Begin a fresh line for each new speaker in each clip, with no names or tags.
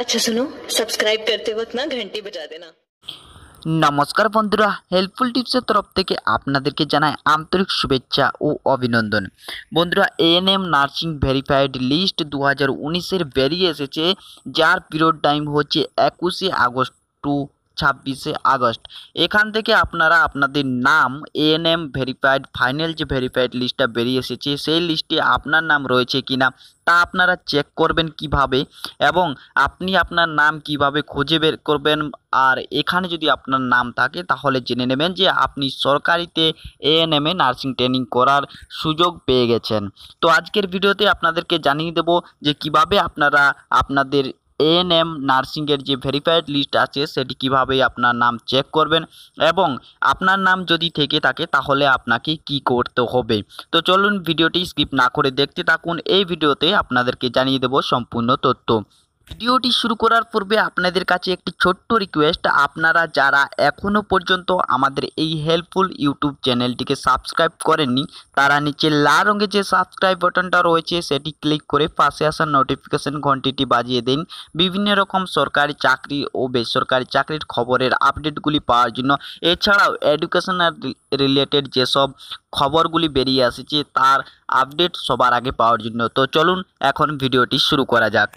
আচ্ছা শুনো সাবস্ক্রাইব করতে ওয়াক্ত না ঘন্টি বাজা দেনা নমস্কার বন্ধুরা হেল্পফুল টিপসের তরফ থেকে আপনাদেরকে জানাই আন্তরিক শুভেচ্ছা ও অভিনন্দন বন্ধুরা এএনএম নার্সিং ভেরিফাইড লিস্ট দু হাজার উনিশের বেরিয়ে এসেছে যার পিরিয়ড টাইম হচ্ছে একুশে আগস্ট টু ছাব্বিশে আগস্ট এখান থেকে আপনারা আপনাদের নাম এএনএম ভেরিফাইড ফাইনাল যে ভেরিফাইড লিস্টটা বেরিয়ে এসেছে সেই লিস্টে আপনার নাম রয়েছে কিনা তা আপনারা চেক করবেন কিভাবে এবং আপনি আপনার নাম কিভাবে খুঁজে বের করবেন আর এখানে যদি আপনার নাম থাকে তাহলে জেনে নেবেন যে আপনি সরকারিতে এএনএমে নার্সিং ট্রেনিং করার সুযোগ পেয়ে গেছেন তো আজকের ভিডিওতে আপনাদেরকে জানিয়ে দেব যে কিভাবে আপনারা আপনাদের এন এম নার্সিংয়ের যে ভেরিফাইড লিস্ট আছে সেটি কিভাবে আপনার নাম চেক করবেন এবং আপনার নাম যদি থেকে থাকে তাহলে আপনাকে কি করতে হবে তো চলুন ভিডিওটি স্কিপ না করে দেখতে থাকুন এই ভিডিওতে আপনাদেরকে জানিয়ে দেব সম্পূর্ণ তথ্য ভিডিওটি শুরু করার পূর্বে আপনাদের কাছে একটি ছোট্ট রিকোয়েস্ট আপনারা যারা এখনও পর্যন্ত আমাদের এই হেল্পফুল ইউটিউব চ্যানেলটিকে সাবস্ক্রাইব করেননি তারা নিচে লাল রঙে যে সাবস্ক্রাইব বাটনটা রয়েছে সেটি ক্লিক করে পাশে আসার নোটিফিকেশন ঘন্টিটি বাজিয়ে দিন বিভিন্ন রকম সরকারি চাকরি ও বেসরকারি চাকরির খবরের আপডেটগুলি পাওয়ার জন্য এছাড়াও এডুকেশনাল রিলেটেড যেসব খবরগুলি বেরিয়ে আসেছে তার আপডেট সবার আগে পাওয়ার জন্য তো চলুন এখন ভিডিওটি শুরু করা যাক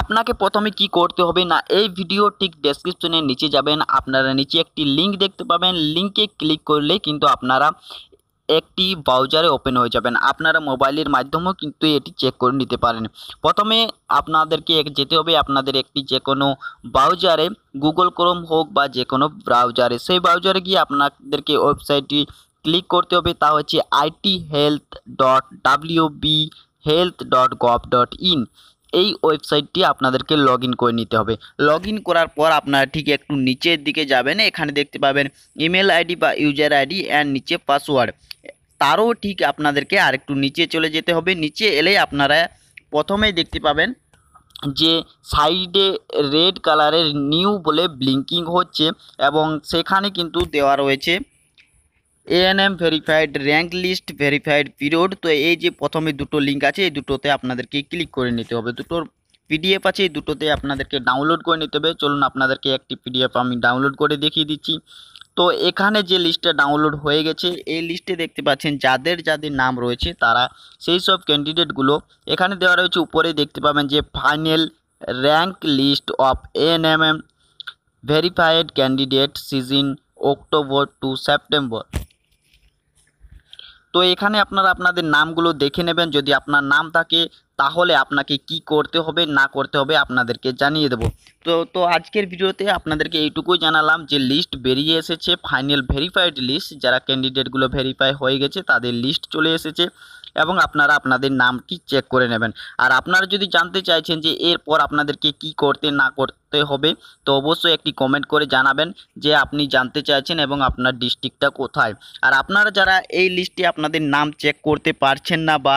আপনাকে প্রথমে কি করতে হবে না এই ভিডিও ঠিক ডেসক্রিপশনের নিচে যাবেন আপনারা নিচে একটি লিঙ্ক দেখতে পাবেন লিঙ্কে ক্লিক করলে কিন্তু আপনারা একটি ব্রাউজারে ওপেন হয়ে যাবেন আপনারা মোবাইলের মাধ্যমেও কিন্তু এটি চেক করে নিতে পারেন প্রথমে আপনাদেরকে যেতে হবে আপনাদের একটি যে কোনো ব্রাউজারে গুগল ক্রোম হোক বা যে কোনো ব্রাউজারে সেই ব্রাউজারে গিয়ে আপনাদেরকে ওয়েবসাইটটি ক্লিক করতে হবে তা হচ্ছে IT health dot WB B health dot gov dot in এই ওয়েবসাইটটি আপনাদেরকে লগ করে নিতে হবে লগ করার পর আপনারা ঠিক একটু নিচের দিকে যাবেন এখানে দেখতে পাবেন ইমেল আইডি বা ইউজার আইডি অ্যান্ড নিচে পাসওয়ার্ড তারও ঠিক আপনাদেরকে আরেকটু নিচে চলে যেতে হবে নিচে এলে আপনারা প্রথমেই দেখতে পাবেন যে সাইডে রেড কালারের নিউ বলে ব্লিঙ্কিং হচ্ছে এবং সেখানে কিন্তু দেওয়া রয়েছে ANM verified rank list verified period তো এই যে প্রথমে দুটো লিঙ্ক আছে এই দুটোতে আপনাদেরকে ক্লিক করে নিতে হবে দুটোর পিডিএফ আছে এই দুটোতে আপনাদেরকে ডাউনলোড করে নিতে হবে চলুন আপনাদেরকে একটি পিডিএফ আমি ডাউনলোড করে দেখিয়ে দিচ্ছি তো এখানে যে লিস্টটা ডাউনলোড হয়ে গেছে এই লিস্টে দেখতে পাচ্ছেন যাদের যাদের নাম রয়েছে তারা সেই সব ক্যান্ডিডেটগুলো এখানে দেওয়া রয়েছে উপরে দেখতে পাবেন যে final rank list of ANMM verified candidate season October to September তো এখানে আপনারা আপনাদের নামগুলো দেখে নেবেন যদি আপনার নাম থাকে তাহলে আপনাকে কি করতে হবে না করতে হবে আপনাদেরকে জানিয়ে দেব তো তো আজকের ভিডিওতে আপনাদেরকে এইটুকুই জানালাম যে লিস্ট বেরিয়ে এসেছে ফাইনাল ভেরিফাইড লিস্ট যারা ক্যান্ডিডেটগুলো ভেরিফাই হয়ে গেছে তাদের লিস্ট চলে এসেছে এবং আপনারা আপনাদের নামটি চেক করে নেবেন আর আপনারা যদি জানতে চাইছেন যে এরপর আপনাদেরকে কি করতে না করতে হবে তো অবশ্যই একটি কমেন্ট করে জানাবেন যে আপনি জানতে চাইছেন এবং আপনার ডিস্ট্রিক্টটা কোথায় আর আপনারা যারা এই লিস্টে আপনাদের নাম চেক করতে পারছেন না বা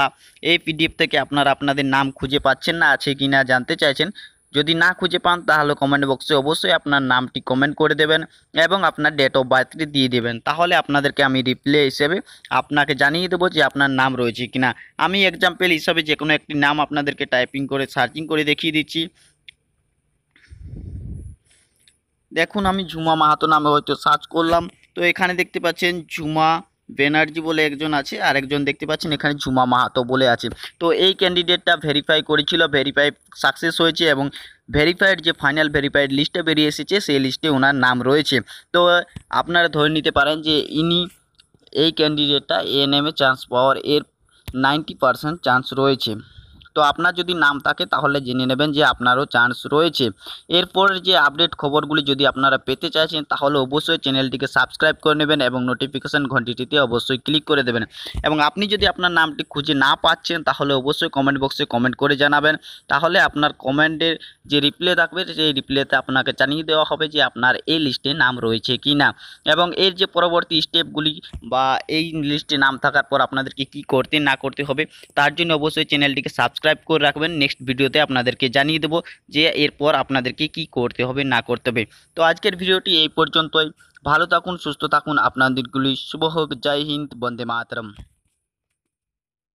এই পিডিএফ থেকে আপনারা আপনাদের নাম খুঁজে পাচ্ছেন না আছে কি না জানতে চাইছেন যদি না খুঁজে পান তাহলে কমেন্ট বক্সে অবশ্যই আপনার নামটি কমেন্ট করে দেবেন এবং আপনার ডেট অফ বার্থটি দিয়ে দেবেন তাহলে আপনাদেরকে আমি রিপ্লে হিসেবে আপনাকে জানিয়ে দেবো যে আপনার নাম রয়েছে কিনা আমি এক্সাম্পল হিসাবে যে কোনো একটি নাম আপনাদেরকে টাইপিং করে সার্চিং করে দেখিয়ে দিচ্ছি দেখুন আমি ঝুমা মাহাতো নামে হয়তো সার্চ করলাম তো এখানে দেখতে পাচ্ছেন ঝুমা ব্যানার্জি বলে একজন আছে আরেকজন দেখতে পাচ্ছেন এখানে ঝুমা মাহাতো বলে আছে তো এই ক্যান্ডিডেটটা ভেরিফাই করেছিল ভেরিফাই সাকসেস হয়েছে এবং ভেরিফাইড যে ফাইনাল ভেরিফাইড লিস্টে বেরিয়ে এসেছে সেই লিস্টে ওনার নাম রয়েছে তো আপনারা ধরে নিতে পারেন যে ইনি এই ক্যান্ডিডেটটা এএনএমে চান্স পাওয়ার এর নাইনটি চান্স রয়েছে তো আপনার যদি নাম থাকে তাহলে জেনে নেবেন যে আপনারও চান্স রয়েছে এরপর যে আপডেট খবরগুলি যদি আপনারা পেতে চাইছেন তাহলে অবশ্যই চ্যানেলটিকে সাবস্ক্রাইব করে নেবেন এবং নোটিফিকেশান ঘন্টিটিতে অবশ্যই ক্লিক করে দেবেন এবং আপনি যদি আপনার নামটি খুঁজে না পাচ্ছেন তাহলে অবশ্যই কমেন্ট বক্সে কমেন্ট করে জানাবেন তাহলে আপনার কমেন্টের যে রিপ্লে থাকবে সেই রিপ্লেতে আপনাকে জানিয়ে দেওয়া হবে যে আপনার এই লিস্টে নাম রয়েছে কি না এবং এর যে পরবর্তী স্টেপগুলি বা এই লিস্টে নাম থাকার পর আপনাদেরকে কি করতে না করতে হবে তার জন্য অবশ্যই চ্যানেলটিকে সাবস্ক্রাইব সাবস্ক্রাইব করে রাখবেন নেক্সট ভিডিওতে আপনাদেরকে জানিয়ে দেবো যে এরপর আপনাদেরকে কি করতে হবে না করতে হবে তো আজকের ভিডিওটি এই পর্যন্তই ভালো থাকুন সুস্থ থাকুন আপনাদেরগুলি শুভ হোক জয় হিন্দ বন্দে মাতরম